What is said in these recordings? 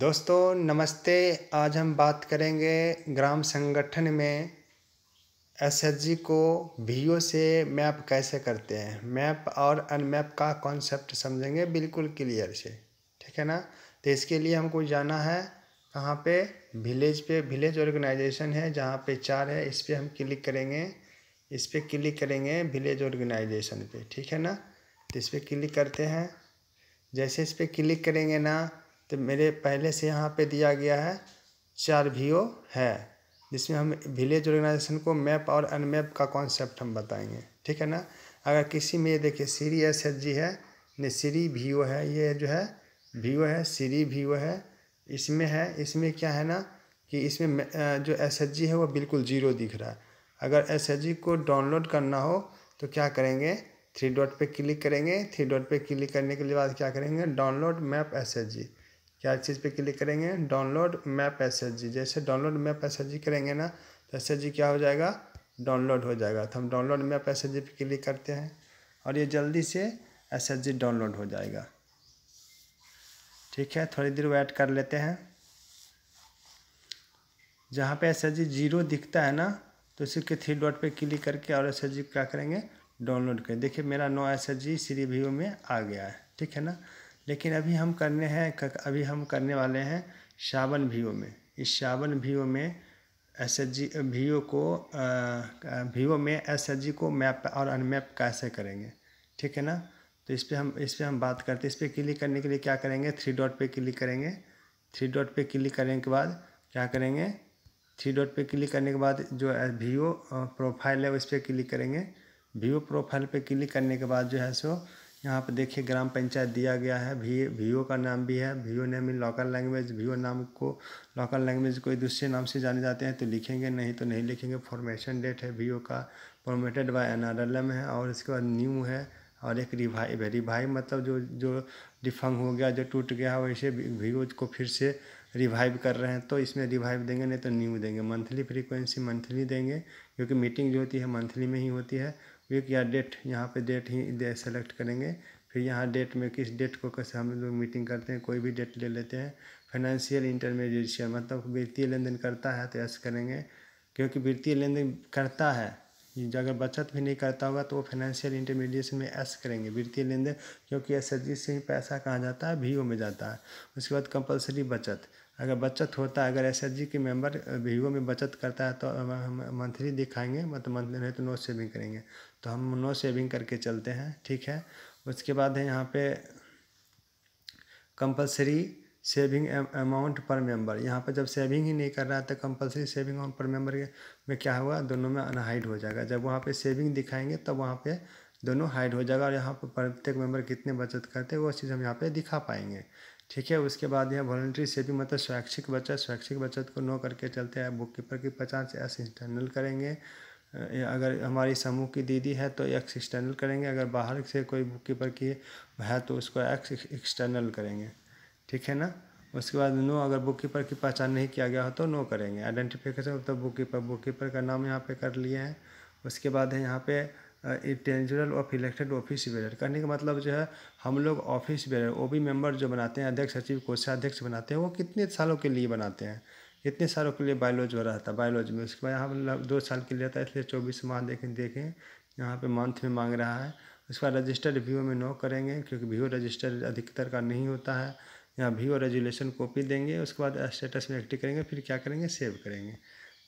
दोस्तों नमस्ते आज हम बात करेंगे ग्राम संगठन में एस को भी से मैप कैसे करते हैं मैप और अनमैप का कॉन्सेप्ट समझेंगे बिल्कुल क्लियर से ठीक है ना तो इसके लिए हमको जाना है कहाँ पे विलेज पे विलेज ऑर्गेनाइजेशन है जहाँ पे चार है इस पर हम क्लिक करेंगे इस पर क्लिक करेंगे विलेज ऑर्गेनाइजेशन पे ठीक है ना तो इस पर क्लिक करते हैं जैसे इस पर क्लिक करेंगे ना तो मेरे पहले से यहाँ पे दिया गया है चार वी ओ है जिसमें हम विलेज ऑर्गेनाइजेशन को मैप और अनमैप का कॉन्सेप्ट हम बताएंगे ठीक है ना अगर किसी में ये देखिए सीरी एस एच जी है नहीं सीरी वी ओ है ये जो है वी है सीरी वी है इसमें है इसमें क्या है ना कि इसमें जो एस एच जी है वो बिल्कुल जीरो दिख रहा है अगर एस एच जी को डाउनलोड करना हो तो क्या करेंगे थ्री डॉट पे क्लिक करेंगे थ्री डॉट पे क्लिक करने के लिए बाद क्या करेंगे डाउनलोड मैप एस एच जी क्या चीज़ पे क्लिक करेंगे डाउनलोड मैप एस जैसे डाउनलोड मैप एस करेंगे ना तो एस क्या हो जाएगा डाउनलोड हो जाएगा तो हम डाउनलोड मैप एस पे क्लिक करते हैं और ये जल्दी से एस डाउनलोड हो जाएगा ठीक है थोड़ी देर वेट कर लेते हैं जहाँ पे एस जीरो दिखता है ना तो उसी के थ्री डॉट पे क्लिक करके और एस क्या करेंगे डाउनलोड करें देखिए मेरा नो एस एच जी सीरी व्यू में आ गया है ठीक है ना लेकिन अभी हम करने हैं अभी हम करने वाले हैं शावन भीओ में इस शावन भीओ में एस एच जी वीओ को वीओ में एस एच जी को मैप और अनमैप कैसे करेंगे ठीक है ना तो इस पर हम इस पर हम बात करते हैं इस पर क्लिक करने के लिए क्या करेंगे थ्री डॉट पे क्लिक करेंगे थ्री डॉट पे क्लिक करने के बाद क्या करेंगे थ्री डॉट पे क्लिक करने के बाद जो वीवो प्रोफाइल है उस पर क्लिक करेंगे वीवो प्रोफाइल पे क्लिक करने के बाद जो है सो यहाँ पे देखिए ग्राम पंचायत दिया गया है भी वीओ का नाम भी है VO name in local language VO नाम को लोकल लैंग्वेज कोई दूसरे नाम से जाने जाते हैं तो लिखेंगे नहीं तो नहीं लिखेंगे फॉर्मेशन डेट है वीओ का फॉर्मेटेड बाय एन है और इसके बाद न्यू है और एक रिवाइव है रिवाइव मतलब जो जो डिफंग हो गया जो टूट गया वैसे वीओ को फिर से रिवाइव कर रहे हैं तो इसमें रिवाइव देंगे नहीं तो न्यू देंगे मंथली फ्रीक्वेंसी मंथली देंगे क्योंकि मीटिंग जो होती है मंथली में ही होती है वीक या डेट यहाँ पे डेट ही सेलेक्ट करेंगे फिर यहाँ डेट में किस डेट को कैसे हम लोग मीटिंग करते हैं कोई भी डेट ले लेते हैं फाइनेंशियल इंटरमीडिएशन मतलब वित्तीय लेन देन करता है तो ऐसे करेंगे क्योंकि वित्तीय लेन देन करता है अगर बचत भी नहीं करता होगा तो वो फाइनेंशियल इंटरमीडिएशन में एस करेंगे वित्तीय लेन देन क्योंकि एस से ही पैसा कहाँ जाता है वीओ में जाता है उसके बाद कंपलसरी बचत अगर बचत होता है अगर एस के मेंबर वीओ में बचत करता है तो हम मंथली दिखाएंगे मतलब मंथली नहीं तो नो सेविंग करेंगे तो हम नो सेविंग करके चलते हैं ठीक है उसके बाद है यहाँ पे compulsory saving amount per member यहाँ पर जब सेविंग ही नहीं कर रहा है तो compulsory saving amount per member में क्या हुआ दोनों में अनहाइड हो जाएगा जब वहाँ पे सेविंग दिखाएंगे तब तो वहाँ पे दोनों हाइड हो जाएगा और यहाँ पर प्रत्येक मेंबर कितने बचत करते हैं वो चीज़ हम यहाँ पे दिखा पाएंगे ठीक है उसके बाद यहाँ वॉलेंट्री सेविंग मतलब स्वैच्छिक बचत स्वैच्छिक बचत को नो करके चलते हैं बुक कीपर की पचास एस इंटरनल करेंगे अगर हमारी समूह की दीदी है तो एक्स एक्सटर्नल करेंगे अगर बाहर से कोई बुक कीपर की है तो उसको एक्स एक्सटर्नल करेंगे ठीक है ना उसके बाद नो अगर बुक कीपर की पहचान नहीं किया गया हो तो नो करेंगे आइडेंटिफिकेशन तो बुक कीपर बुक कीपर का नाम यहाँ पे कर लिए हैं उसके बाद है यहाँ पे इंटेंजुरल ऑफ इलेक्टेड ऑफिस बेयर करने का मतलब जो है हम लोग office bearer O B member जो बनाते हैं अध्यक्ष सचिव कोषाध्यक्ष बनाते हैं वो कितने सालों के लिए बनाते हैं इतने सालों के लिए बायोलॉज हो रहा था बायोलॉज में उसके बाद यहाँ पर दो साल के लिए था इसलिए चौबीस माह देखें देखें यहाँ पे मंथ में मांग रहा है उसके बाद रजिस्टर्ड व्यू में नो करेंगे क्योंकि व्यू रजिस्टर अधिकतर का नहीं होता है यहाँ व्यू रेजुलेशन कॉपी देंगे उसके बाद स्टेटस में एक्टिव करेंगे फिर क्या करेंगे सेव करेंगे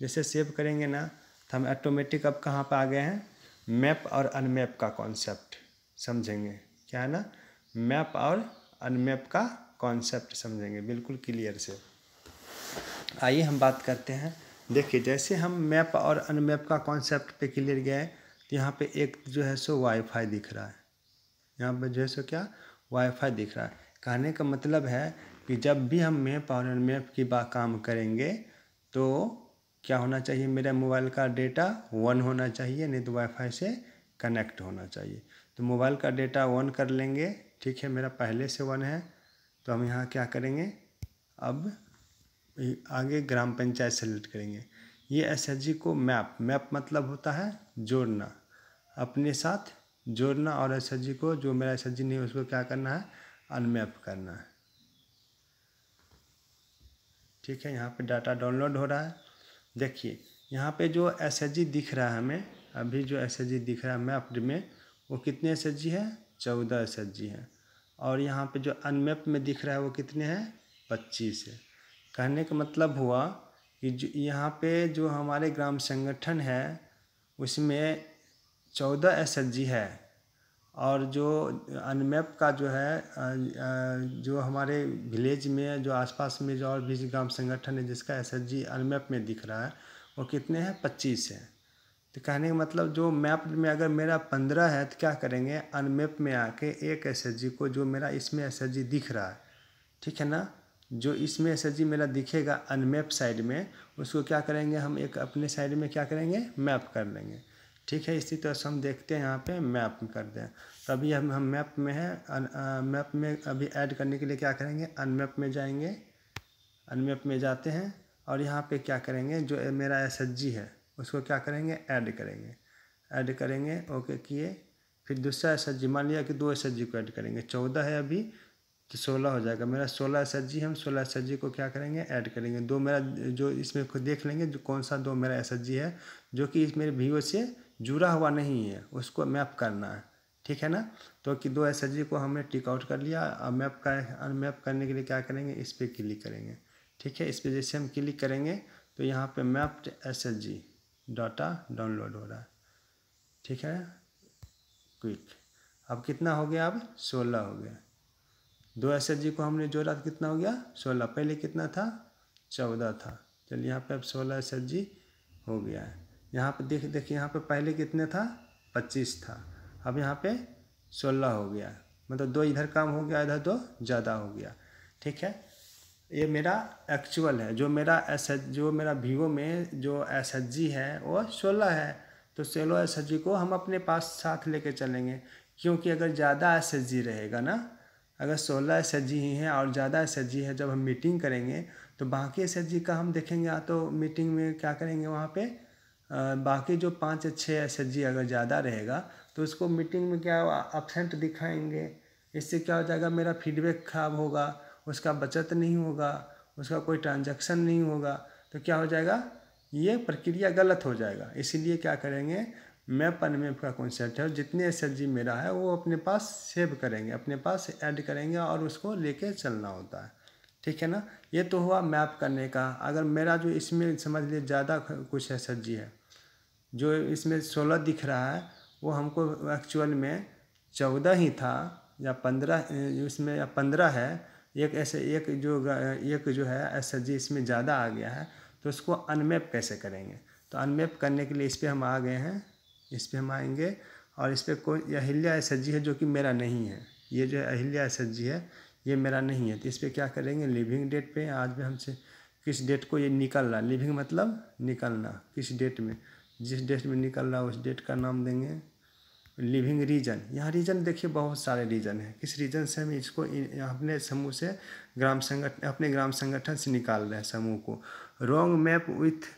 जैसे सेव करेंगे ना तो हम ऑटोमेटिक अब कहाँ पर आ गए हैं मैप और अनमैप का कॉन्सेप्ट समझेंगे क्या है ना मैप और अनमैप का कॉन्सेप्ट समझेंगे बिल्कुल क्लियर से आइए हम बात करते हैं देखिए जैसे हम मैप और अनमैप का कॉन्सेप्ट पे क्लियर गए तो यहाँ पे एक जो है सो वाईफाई दिख रहा है यहाँ पे जो है सो क्या वाईफाई दिख रहा है कहने का मतलब है कि जब भी हम मैप और अनमैप की बात काम करेंगे तो क्या होना चाहिए मेरा मोबाइल का डेटा वन होना चाहिए नहीं तो वाईफाई से कनेक्ट होना चाहिए तो मोबाइल का डेटा वन कर लेंगे ठीक है मेरा पहले से वन है तो हम यहाँ क्या करेंगे अब आगे ग्राम पंचायत सेलेक्ट करेंगे ये एस को मैप मैप मतलब होता है जोड़ना अपने साथ जोड़ना और एस को जो मेरा एस नहीं है उसको क्या करना है अनमैप करना है ठीक है यहाँ पे डाटा डाउनलोड हो रहा है देखिए यहाँ पे जो एस दिख रहा है हमें अभी जो एस दिख रहा है मैप में वो कितने एस है चौदह एस है और यहाँ पे जो अनमैप में दिख रहा है वो कितने हैं पच्चीस है कहने का मतलब हुआ कि जो यहाँ पे जो हमारे ग्राम संगठन है उसमें चौदह एस एच जी है और जो अनमैप e का जो है जो हमारे विलेज में जो आसपास में जो और भी ग्राम संगठन है जिसका एस एच जी अनमैप में दिख रहा है वो कितने हैं पच्चीस है तो कहने का मतलब जो मैप e में अगर मेरा पंद्रह है तो क्या करेंगे अनमैप e में आके एक एस एच जी को जो मेरा इसमें एस एच जी दिख रहा है ठीक है ना जो इसमें एस एच मेरा दिखेगा अनमेप साइड में उसको क्या करेंगे हम एक अपने साइड में क्या करेंगे मैप कर लेंगे ठीक है इसी तरह से हम देखते हैं यहाँ पे मैप कर दें तो अभी हम हम मैप में हैं मैप में अभी ऐड करने के लिए क्या करेंगे अनमैप में जाएंगे अनमैप में जाते हैं और यहाँ पे क्या करेंगे जो मेरा एस है उसको क्या करेंगे ऐड करेंगे ऐड करेंगे ओके किए फिर दूसरा एस मान लिया कि दो एस को ऐड करेंगे चौदह है अभी तो सोलह हो जाएगा मेरा सोलह एस हम सोलह एस को क्या करेंगे ऐड करेंगे दो मेरा जो इसमें खुद देख लेंगे जो कौन सा दो मेरा एस है जो कि इस मेरे वीवो से जुड़ा हुआ नहीं है उसको मैप करना है ठीक है ना तो कि दो एस को हमने टिक आउट कर लिया अब मैप का मैप करने के लिए क्या करेंगे इस पर क्लिक करेंगे ठीक है इस पर जैसे हम क्लिक करेंगे तो यहाँ पर मैप्ड एस डाटा डाउनलोड हो रहा है ठीक है क्विक अब कितना हो गया अब सोलह हो गया दो एस एच जी को हमने जोड़ा तो कितना हो गया सोलह पहले कितना था चौदह था चलिए यहाँ पे अब सोलह एस एच जी हो गया है यहाँ पे देख देखिए यहाँ पे पहले कितने था पच्चीस था अब यहाँ पे सोलह हो गया मतलब दो इधर काम हो गया इधर दो ज़्यादा हो गया ठीक है ये मेरा एक्चुअल है जो मेरा एस एच जो मेरा वीवो में जो एस एच जी है वो सोलह है तो सोलह एस एच जी को हम अपने पास साथ लेके चलेंगे क्योंकि अगर ज़्यादा एस एच जी रहेगा ना अगर सोलह एस एच जी ही हैं और ज़्यादा एस एच जी है जब हम मीटिंग करेंगे तो बाकी एस एच जी का हम देखेंगे हाँ, तो मीटिंग में क्या करेंगे वहाँ पे बाकी जो पाँच या छः एस एच जी अगर ज़्यादा रहेगा तो उसको मीटिंग में क्या एबसेंट दिखाएंगे इससे क्या हो जाएगा मेरा फीडबैक खराब होगा उसका बचत नहीं होगा उसका कोई ट्रांजैक्शन नहीं होगा तो क्या हो जाएगा ये प्रक्रिया गलत हो जाएगा इसीलिए क्या करेंगे मैं पन में का कॉन्सेप्ट है जितनी एस मेरा है वो अपने पास सेव करेंगे अपने पास ऐड करेंगे और उसको लेके चलना होता है ठीक है ना ये तो हुआ मैप करने का अगर मेरा जो इसमें समझ लीजिए ज़्यादा कुछ है सब्जी है जो इसमें सोलह दिख रहा है वो हमको एक्चुअल में चौदह ही था या पंद्रह इसमें या पंद्रह है एक ऐसे एक जो एक जो है एस इसमें ज़्यादा आ गया है तो उसको अनमेप कैसे करेंगे तो अनमेप करने के लिए इस पर हम आ गए हैं इस पर हम आएंगे और इस पर कोई अहिल्या एस है जो कि मेरा नहीं है ये जो अहिल्या एस है ये मेरा नहीं है तो इस पर क्या करेंगे लिविंग डेट पे आज भी हमसे किस डेट को ये निकल रहा लिविंग मतलब निकलना किस डेट में जिस डेट में निकल रहा उस डेट का नाम देंगे लिविंग रीजन यहाँ रीजन देखिए बहुत सारे रीजन हैं किस रीजन से हम इसको अपने समूह से ग्राम संगठन अपने ग्राम संगठन से निकाल रहे हैं समूह को wrong map with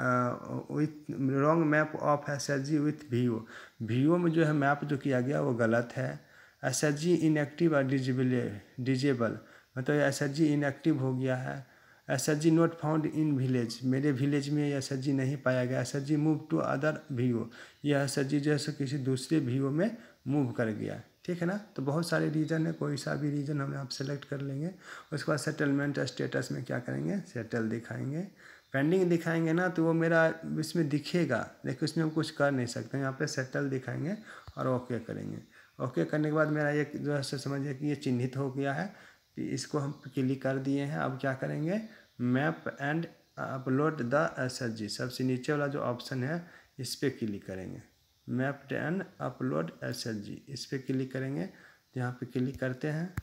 with wrong map of S H G with V O V O में जो है मैप जो किया गया वो गलत है एस एच जी इनएक्टिव और डिजिबल डिजेबल मतलब एस एच जी इनएक्टिव हो गया है S H G not found in village मेरे विलेज में एस एच जी नहीं पाया गया S H G move to other V O यह एस एच जी जो है सो किसी दूसरे वी ओ में मूव कर गया ठीक है ना तो बहुत सारे रीज़न है कोई सा भी रीज़न हम आप सेलेक्ट कर लेंगे उसके बाद सेटलमेंट स्टेटस में क्या करेंगे सेटल दिखाएंगे पेंडिंग दिखाएंगे ना तो वो मेरा इसमें दिखेगा देखिए उसमें हम कुछ कर नहीं सकते यहाँ पे सेटल दिखाएंगे और ओके करेंगे ओके करने के बाद मेरा ये जो है समझिए कि ये चिन्हित हो गया है कि इसको हम क्लिक कर दिए हैं अब क्या करेंगे map and upload the S H G सबसे नीचे वाला जो ऑप्शन है इस पर क्लिक करेंगे map and upload S H G इस पर क्लिक करेंगे यहाँ पे क्लिक करते हैं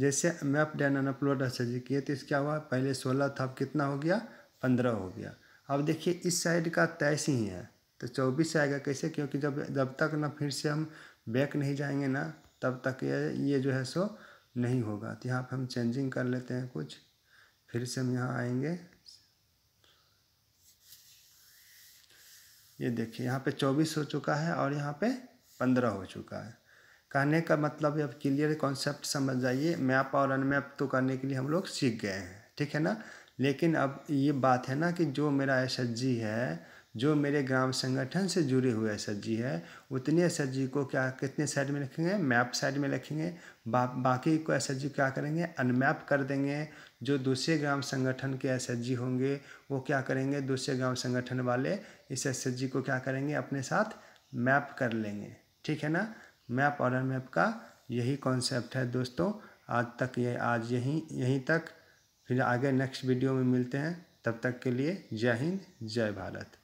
जैसे मैं अपडेट एंड अपलोड अच्छा जी किए तो इस क्या हुआ पहले सोलह था अब कितना हो गया पंद्रह हो गया अब देखिए इस साइड का तेईस ही है तो चौबीस आएगा कैसे क्योंकि जब जब तक ना फिर से हम बैक नहीं जाएंगे ना तब तक ये ये जो है सो नहीं होगा तो यहाँ पर हम चेंजिंग कर लेते हैं कुछ फिर से हम यहाँ आएंगे ये देखिए यहाँ पे चौबीस हो चुका है और यहाँ पे पंद्रह हो चुका है कहने का मतलब अब क्लियर कॉन्सेप्ट समझ जाइए मैप और अनमैप तो करने के लिए हम लोग सीख गए हैं ठीक है ना लेकिन अब ये बात है ना कि जो मेरा एस है जो मेरे ग्राम संगठन से जुड़े हुए एस है उतने एस को क्या कितने साइड में रखेंगे मैप साइड में रखेंगे बा, बाकी को एस क्या करेंगे अनमैप कर देंगे जो दूसरे ग्राम संगठन के एस होंगे वो क्या करेंगे दूसरे ग्राम संगठन वाले इस एस को क्या करेंगे अपने साथ मैप कर लेंगे ठीक है ना मैप और मैप का यही कॉन्सेप्ट है दोस्तों आज तक ये आज यहीं यहीं तक फिर आगे नेक्स्ट वीडियो में मिलते हैं तब तक के लिए जय हिंद जय भारत